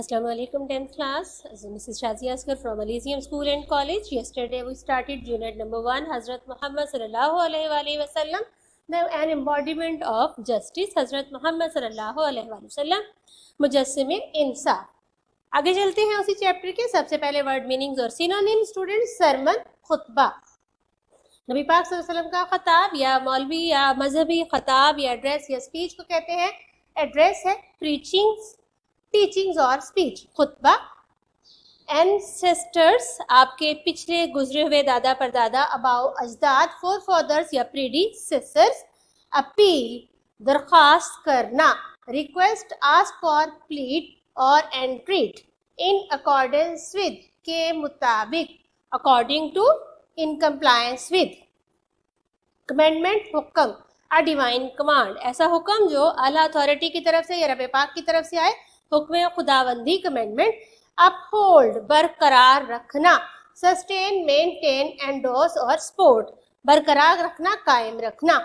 Assalamu alaikum 10th class. Mrs. Shazia Asghar from Elysium School and College. Yesterday we started unit number 1 Hazrat Muhammad sallallahu alaihi wa wasallam the an embodiment of justice Hazrat Muhammad sallallahu alaihi wa wasallam मुजस्सम इंसाफ आगे चलते हैं उसी chapter के सबसे पहले word meanings और synonym student sermon खुतबा नबी पाक वसल्लम का खताब या मौलवी या मजहबी खताब या एड्रेस या स्पीच को कहते हैं एड्रेस है प्रीचिंग्स टीचिंग और स्पीच खुतबा एनसेस्टर्स आपके पिछले गुजरे हुए दादा परदादा अबाउ अजदाद फोर फादर्स या प्रीडी सिस्टर्स अपील दरख्वास्त करना रिक्वेस्ट आस्क फॉर प्लीट और एंट्रीट इन अकॉर्डेंस विद के मुताबिक according to in compliance with commandment हुक्म अ डिवाइन कमांड ऐसा हुक्म जो अल्लाह अथॉरिटी की तरफ से या रब पाक की तरफ से आए हुक्म खुदाबंदी कमेंटमेंट अपहोल्ड बरकरार रखना सस्टेन मेंटेन एंडोस और सपोर्ट बरकरार रखना कायम रखना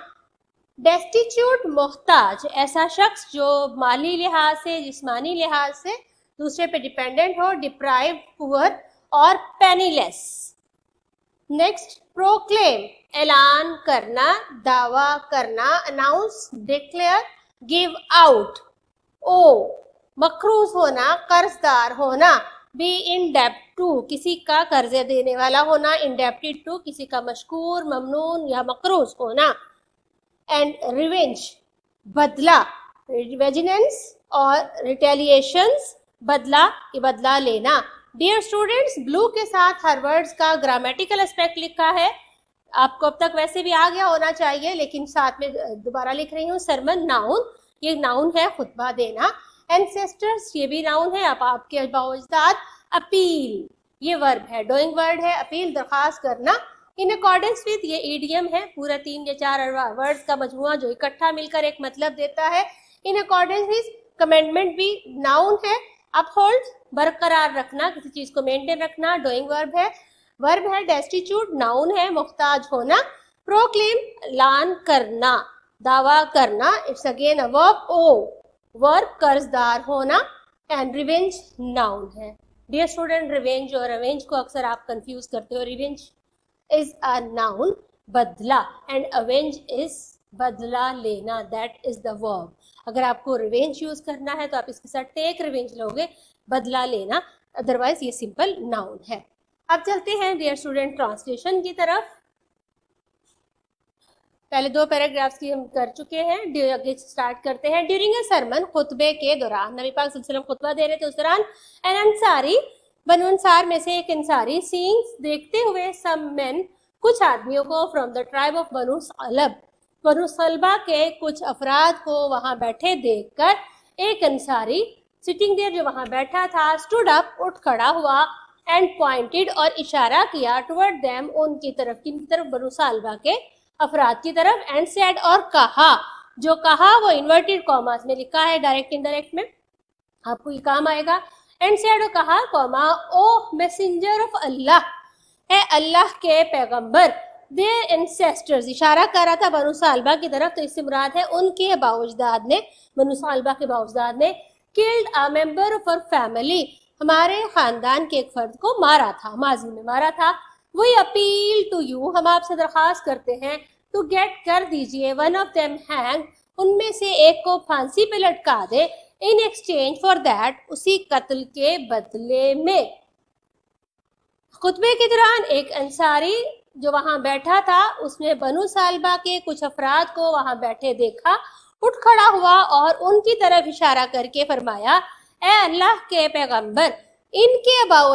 डेस्टिट्यूट मोहताज ऐसा शख्स जो माली लिहाज से जिस्मानी लिहाज से दूसरे पे डिपेंडेंट हो डिप्राइव पुअर और पेनीलेस नेक्स्ट प्रोक्लेम ऐलान करना दावा करना announce declare give out owe मखरूज होना कर्जदार होना बी इन डेप्ट टू किसी का कर्ज देने वाला होना इंडेप्टेड टू किसी का मशकूर ममनून या मकरूज होना एंड रिवेंज बदला वेजिनेंस और रिटेलिएशंस बदला बदला लेना डियर स्टूडेंट्स ब्लू के साथ हर वर्ड्स का ग्रामेटिकल एस्पेक्ट लिखा है आपको अब तक वैसे भी आ गया होना चाहिए लेकिन साथ में दोबारा लिख रही हूँ सरमन नाउन ये नाउन है खुतबा देना एंसेस्टर्स ये भी नाउन है अब आपके अजदाद अपील ये वर्ब है डोइंग वर्ड है अपील दरखास्त करना इन अकॉर्डेंस विद ये एडियम है पूरा तीन या चार वर्ड का मजमुआ जो इकट्ठा मिलकर एक मतलब देता है इन अकॉर्डेंस विद कमेंडमेंट भी नाउन है अपहोल्ड बरकरार रखना किसी चीज को मेंटेन रखना डोइंग वर्ब है वर्ब है डेस्टिट्यूट नाउन है मुख्ताज होना प्रोक्लेम लान करना दावा करना it's again a verb owe verb कर्जदार होना एंड रिवेंज नाउन है डियर स्टूडेंट रिवेंज और अवेंज को अक्सर आप कंफ्यूज करते हो रिवेंज इज अ नाउन बदला एंड अवेंज इज बदला लेना दैट इज द वर्ब अगर आपको रिवेंज यूज करना है तो आप इसके साथ टेक रिवेंज लोगे बदला लेना अदरवाइज ये सिंपल नाउन है अब चलते हैं डियर स्टूडेंट ट्रांसलेशन की तरफ पहले दो पैराग्राफ्स की हम कर चुके हैं स्टार्ट करते हैं ड्यूरिंग ए सरमन खुतबे के दौरान नबी पाक पाकलम खुतबा दे रहे थे उस दौरान एन अंसारी बनसार में से एक अंसारी सीन देखते हुए सम मेन कुछ आदमियों को from the tribe of Banu अलब बनु सलबा के कुछ अफराद को वहां बैठे देखकर एक अंसारी सिटिंग देर जो वहां बैठा था स्टूड अप उठ खड़ा हुआ एंड पॉइंटेड और इशारा किया टुवर्ड देम उनकी तरफ किन तरफ बनु सलबा के अफराद की तरफ एंड सेड और कहा जो कहा वो इन्वर्टेड कॉमास में लिखा है डायरेक्ट इनडायरेक्ट में आपको ये काम आएगा एंड सेड और कहा comma O messenger of Allah है अल्लाह के पैगंबर देर एंसेस्टर्स इशारा कर रहा था बनु सालबा की तरफ तो इससे मुराद है उनके बाउजदाद ने बनु सालबा के बाउजदाद ने killed a member of family हमारे खानदान के एक फर्द को मारा था माजी में मारा था वी अपील टू यू हम आपसे दरखास्त करते हैं टू तो गेट कर दीजिए वन ऑफ देम हैंग उनमें से एक को फांसी पे लटका दे इन एक्सचेंज फॉर दैट उसी कत्ल के बदले में खुतबे के दौरान एक अंसारी जो वहां बैठा था उसने बनु सालबा के कुछ अफराद को वहां बैठे देखा उठ खड़ा हुआ और उनकी तरफ इशारा करके फरमाया ए अल्लाह के पैगंबर इनके अबाव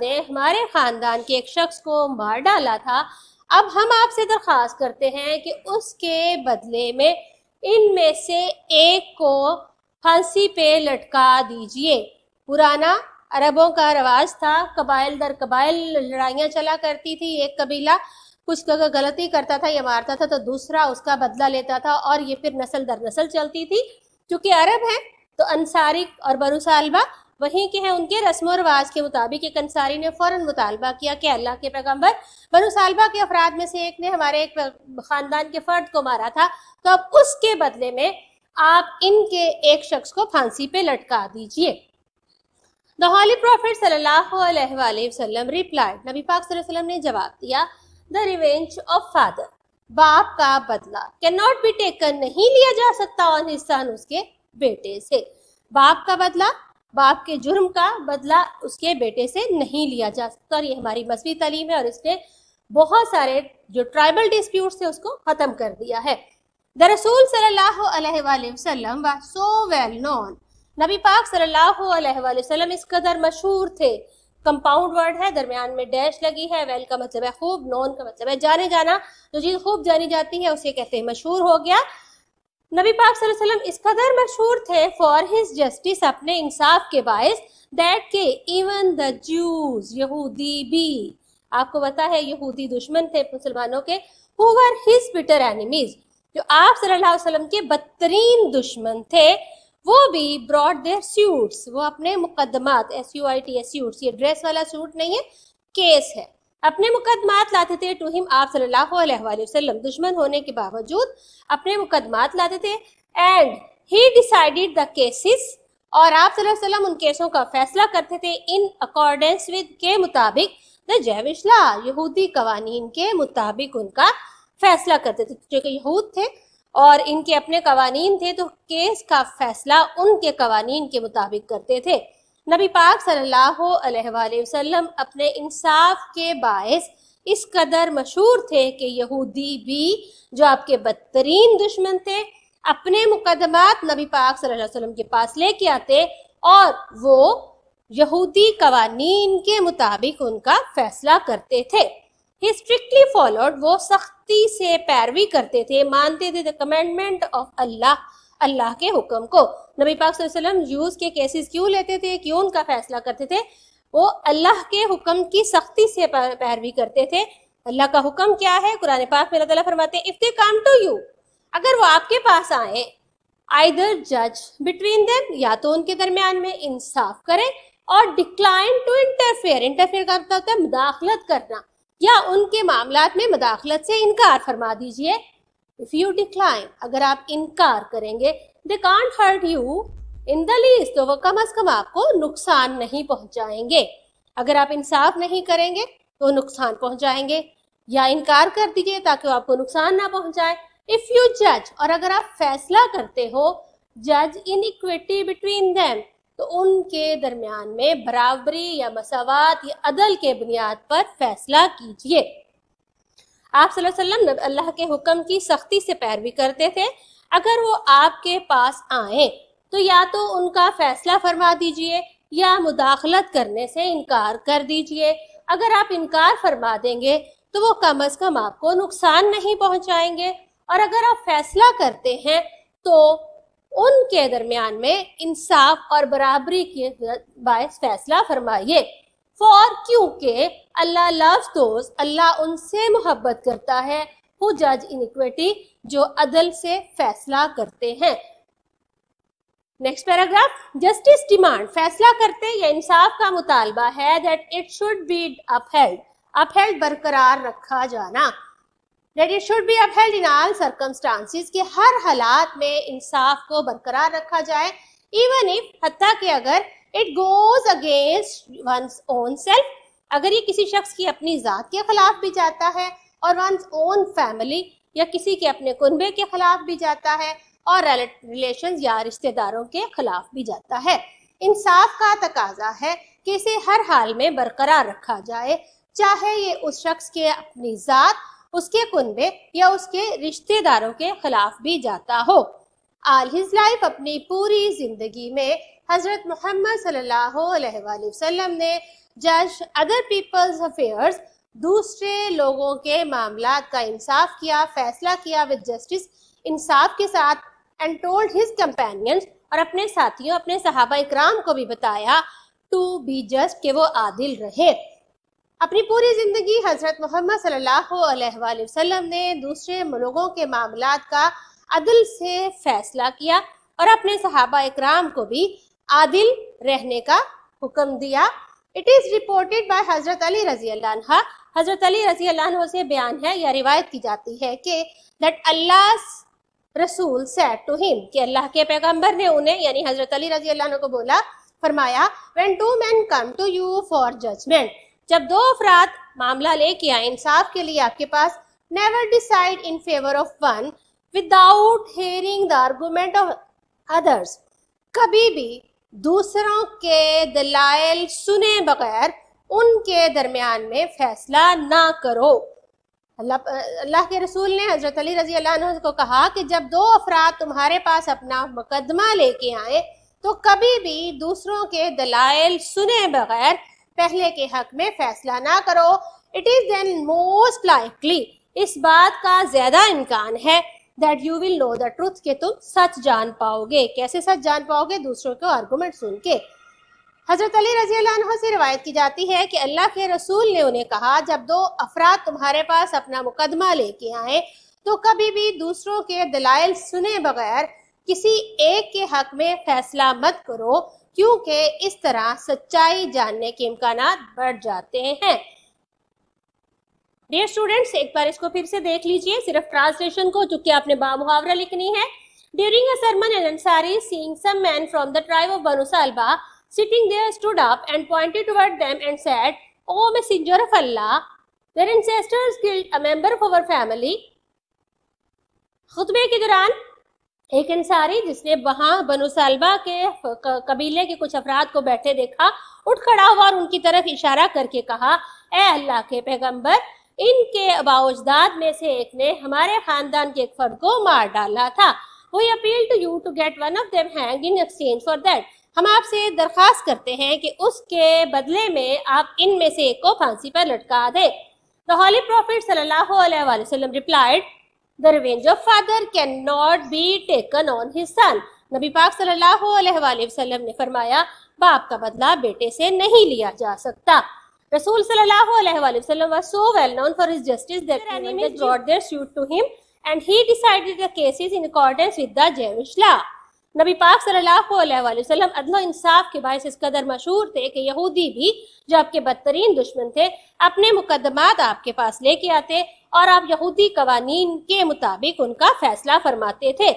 ने हमारे ख़ानदान के एक शख्स को मार डाला था अब हम आपसे दरख्वास्त करते हैं कि उसके बदले में इनमें से एक को फांसी पे लटका दीजिए पुराना अरबों का रवाज था कबाइल दर कबाइल लड़ाइयाँ चला करती थी एक कबीला कुछ अगर गलती करता था या मारता था तो दूसरा उसका बदला लेता था और ये फिर नस्ल दर नस्ल चलती थी क्योंकि अरब है तो अंसारी और बरूसालबा वहीं के हैं उनके रस्म और रवाज के मुताबिक एक अंसारी ने फ़ौरन मुतालबा किया कि अल्लाह के पैगम्बर बनु सालबा के अफराद में से एक ने हमारे एक ख़ानदान के फ़र्द को मारा था तो अब उसके बदले में आप इनके एक शख्स को फांसी पे लटका दीजिए द होली प्रॉफिट सल्लाम अलैहि रिप्लाइड नबी पाक सल्लम ने जवाब दिया द रिवेंज ऑफ फादर बाप का बदला कैन नॉट बी टेकन नहीं लिया जा सकता और हिस्सा उसके बेटे से बाप का बदला बाप के जुर्म का बदला उसके बेटे से नहीं लिया जा सकता और ये हमारी मजहबी तलीम है और इसने बहुत सारे जो ट्राइबल डिस्प्यूट थे उसको ख़त्म कर दिया है दरअसूल रसूल सल्लल्लाहु अलैहि वसल्लम वा सो वेल नोन नबी पाक सल्लल्लाहु अलैहि वसल्लम इस कदर मशहूर थे कंपाउंड वर्ड है दरमियान में डैश लगी है वेल का मतलब है खूब नॉन का मतलब है जाने जाना जो चीज़ खूब जानी जाती है उसे कहते हैं मशहूर हो गया नबी पाक वसल्लम इस कदर मशहूर थे फॉर हिज जस्टिस अपने इंसाफ के बायस दैट के इवन द जूस यहूदी भी आपको पता है यहूदी दुश्मन थे मुसलमानों के who were his bitter enemies जो आप सल्लल्लाहु अलैहि वसल्लम के बदतरीन दुश्मन थे वो भी ब्रॉड देयर सूट्स वो अपने मुकदमात S U I T S suits ये ड्रेस वाला सूट नहीं है केस है अपने मुकदमात लाते थे टू तो हिम आप सल्लल्लाहु अलैहि वसल्लम दुश्मन होने के बावजूद अपने मुकदमात लाते थे and he decided the cases और आप वसल्लम उन केसों का फैसला करते थे इन अकॉर्डेंस विद के मुताबिक द जैविशला यहूदी कवानीन के मुताबिक उनका फैसला करते थे जो कि यहूद थे और इनके अपने कवानीन थे तो केस का फैसला उनके कवानीन के मुताबिक करते थे नबी पाक सल्लल्लाहु अलैहि वसल्लम अपने इंसाफ के बायस इस कदर मशहूर थे कि यहूदी भी जो आपके बदतरीन दुश्मन थे अपने मुकदमात नबी पाक सल्लल्लाहु अलैहि वसल्लम के पास लेके आते और वो यहूदी कवानीन के मुताबिक उनका फैसला करते थे ही स्ट्रिक्टली फॉलोड वो सख्ती से पैरवी करते थे मानते थे द कमेंडमेंट ऑफ अल्लाह अल्लाह के हुक्म को नबी पाक पाकलम यूज के केसेस क्यों लेते थे क्यों उनका फैसला करते थे वो अल्लाह के हुक्म की सख्ती से पैरवी करते थे अल्लाह का हुक्म क्या है कुरान पाक में अल्लाह फरमाते हैं if they come to you अगर वो आपके पास आए आइदर जज बिटवीन देम या तो उनके दरमियान में इंसाफ करें और डिक्लाइन टू इंटरफेयर इंटरफेयर का मतलब होता है मुदाखलत करना या उनके मामला में मुदाखलत से इनकार फरमा दीजिए इफ यू डिक्लाइन अगर आप इनकार करेंगे they can't hurt you in the least तो वो कम अज कम आपको नुकसान नहीं पहुंचाएंगे अगर आप इंसाफ नहीं करेंगे तो नुकसान पहुंचाएंगे या इनकार कर दीजिए ताकि आपको नुकसान ना पहुंचाए इफ यू जज और अगर आप फैसला करते हो जज इन इक्विटी बिटवीन देम तो उनके दरमियान में बराबरी या मसावत या अदल के बुनियाद पर फैसला कीजिए आप वसल्लम अल्लाह के हुक्म की सख्ती से पैरवी करते थे अगर वो आपके पास आए तो या तो उनका फैसला फरमा दीजिए या मुदाखलत करने से इनकार कर दीजिए अगर आप इनकार फरमा देंगे तो वो कम अज कम आपको नुकसान नहीं पहुंचाएंगे और अगर आप फैसला करते हैं तो उनके दरमियान में इंसाफ और बराबरी के बायस फैसला फरमाइए फॉर क्योंकि अल्लाह लव दोस्त अल्लाह उनसे मोहब्बत करता है हु जज इनिक्विटी जो अदल से फैसला करते हैं नेक्स्ट पैराग्राफ जस्टिस डिमांड फैसला करते या इंसाफ का मुतालबा है that it should be upheld upheld बरकरार रखा जाना that it should be upheld in all circumstances के हर हालात में इंसाफ को बरकरार रखा जाए इवन इफ हत्या के अगर it goes against one own self अगर ये किसी शख्स की अपनी ज़ात के खिलाफ भी जाता है और वन ओन फैमिली या किसी के अपने कुनबे के खिलाफ भी जाता है और रिलेशन या रिश्तेदारों के खिलाफ भी जाता है इंसाफ का तकाजा है कि इसे हर हाल में बरकरार रखा जाए चाहे ये उस शख्स के अपनी ज़ात उसके कुनबे या उसके रिश्तेदारों के खिलाफ भी जाता हो आल हिज लाइफ अपनी पूरी जिंदगी में हजरत मोहम्मद सल्लल्लाहु वसल्लम ने जज अदर पीपल्स अफेयर्स दूसरे लोगों के मामला का इंसाफ किया फैसला किया विद जस्टिस इंसाफ के साथ एंड टोल्ड हिज कंपेनियंस और अपने साथियों अपने सहाबा इक्राम को भी बताया टू बी जस्ट के वो आदिल रहे अपनी पूरी जिंदगी हजरत मोहम्मद सल्लल्लाहु वसल्लम ने दूसरे लोगों के मामला का अदल से फैसला किया और अपने सहाबा इक्राम को भी आदिल रहने का हुक्म दिया इट इज रिपोर्टेड बाय हजरत अली रजी अल्लाह हजरत अली रजी अल्लाह से बयान है या रिवायत की जाती है कि दैट अल्लाह रसूल सेड टू हिम कि अल्लाह के पैगंबर ने उन्हें यानी हजरत अली रजी अल्लाह को बोला फरमाया when two man come to you for judgement जब दो अफराद मामला लेके आए इंसाफ के लिए आपके पास never decide in favour of one without hearing the argument of others कभी भी दूसरों के दलाइल सुने बगैर उनके दरमियान में फैसला ना करो अल्लाह अल्लाह के रसूल ने हजरत अली रजी अल्लाह को कहा कि जब दो अफराद तुम्हारे पास अपना मुकदमा लेके आए तो कभी भी दूसरों के दलाइल सुने बगैर पहले के हक में फैसला ना करो it is then most likely इस बात का ज़्यादा इम्कान है that you will know the truth के तुम सच जान पाओगे कैसे सच जान पाओगे दूसरों के आर्गूमेंट सुन के हजरत अली रजी से रिवायत की जाती है कि अल्लाह के रसूल ने उन्हें कहा जब दो अफराद तुम्हारे पास अपना मुकदमा लेके आए तो कभी भी दूसरों के दलाइल सुने बगैर किसी एक के हक में फैसला मत करो क्योंकि इस तरह सच्चाई जानने के इम्कान बढ़ जाते हैं डियर स्टूडेंट्स एक बार इसको फिर से देख लीजिए सिर्फ ट्रांसलेशन को जो कि आपने मुहावरा लिखनी है during a sermon Al Ansari seeing some man from the tribe of Banu Thalaba sitting there stood up and pointed toward them and said O messenger of Allah their ancestors killed a member of our family खुतबे के दौरान एक अंसारी जिसने वहां बनू सालबा के कबीले के कुछ अफराद को बैठे देखा उठ खड़ा हुआ और उनकी तरफ इशारा करके कहा ए अल्लाह के पैगंबर इनके बावजदाद में से एक ने हमारे खानदान के एक फर्द को मार डाला था we appeal to you to get one of them hang in exchange for that हम आपसे दरख्वास्त करते हैं कि उसके बदले में आप इन में से एक को फांसी पर लटका दे द हॉली प्रॉफिट सल्लल्लाहु अलैहि वसल्लम replied the revenge of father can not be taken on his son नबी पाक सल्लल्लाहु अलैहि वसल्लम ने फरमाया बाप का बदला बेटे से नहीं लिया जा सकता Rasul sallallahu alaihi wasallam was so well known for his justice that the enemies brought their suit to him, and he decided the cases in accordance with the Jewish law. नबी पाक सल्लल्लाहु अलैहि वसल्लम अदल इंसाफ के बायस इस कदर मशहूर थे कि यहूदी भी जो आपके बदतरीन दुश्मन थे अपने मुकदमात आपके पास लेके आते और आप यहूदी कवानी के मुताबिक उनका फैसला फरमाते थे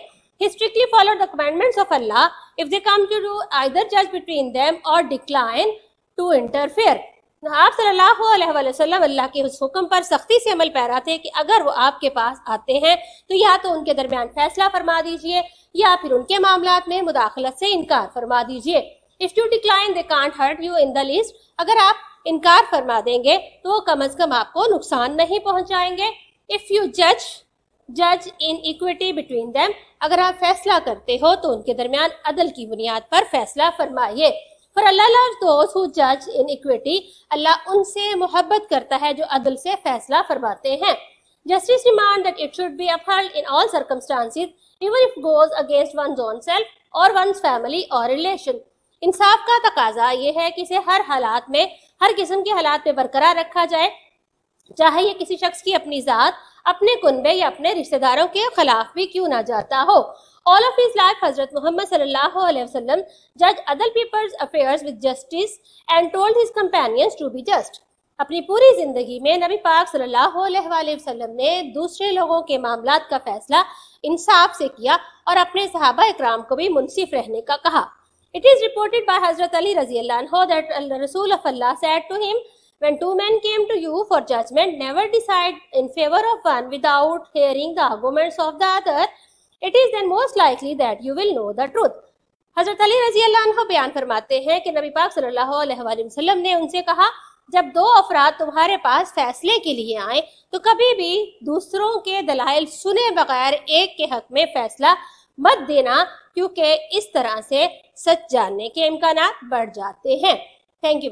historically follow the commandments of Allah if they come to do either जज बिटवीन देम और डिक्लाइन टू इंटरफेयर आप सल्लल्लाहु अलैहि वसल्लम अल्लाह के उस हुक्म पर सख्ती से अमल पैरा थे कि अगर वो आपके पास आते हैं तो या तो उनके दरमियान फैसला फरमा दीजिए या फिर उनके मामला में मुदाखलत से इनकार फरमा दीजिए if you decline they can't hurt you in the least अगर आप इनकार फरमा देंगे तो वो कम अज कम आपको नुकसान नहीं पहुंचाएंगे इफ यू जज जज इन इक्विटी बिटवीन देम अगर आप फैसला करते हो तो उनके दरमियान अदल की बुनियाद पर फैसला फरमाइए और अल्लाह लव दोज हु जज इन इक्विटी अल्लाह उनसे मोहब्बत करता है जो अदल से फैसला फरमाते हैं justice demand that it should be upheld in all circumstances even if goes against one's own self और वंस फैमिली और रिलेशन इंसाफ का तकाजा यह है कि इसे हर हालात में हर किस्म के हालात में बरकरार रखा जाए चाहे ये किसी शख्स की अपनी ज़ात अपने कुनबे या अपने रिश्तेदारों के खिलाफ भी क्यों ना जाता हो ऑल ऑफ हिज लाइफ हजरत मोहम्मद सल्लल्लाहु अलैहि वसल्लम जज अदल people's affairs with justice and told his companions to be just अपनी पूरी जिंदगी में नबी पाक सल्लल्लाहु अलैहि वसल्लम ने दूसरे लोगों के मामला का फैसला इंसाफ से किया और अपने सहाबा इकराम को भी मुनसिफ रहने का कहा It is reported by Hazrat Ali radiallahu anhu that Rasul of Allah said to him, When two men came to you for judgment, never decide in favor of one without hearing the arguments of the other. It is then most likely that you will know the truth. hazrat हजरत अली रजी अल्लाह बयान फरमाते हैं कि नबी पाक सल्लल्लाहु अलैहि वसल्लम ne unse kaha जब दो अफराद तुम्हारे पास फैसले के लिए आए तो कभी भी दूसरों के दलाइल सुने बगैर एक के हक में फैसला मत देना क्योंकि इस तरह से सच जानने के इम्कान बढ़ जाते हैं थैंक यू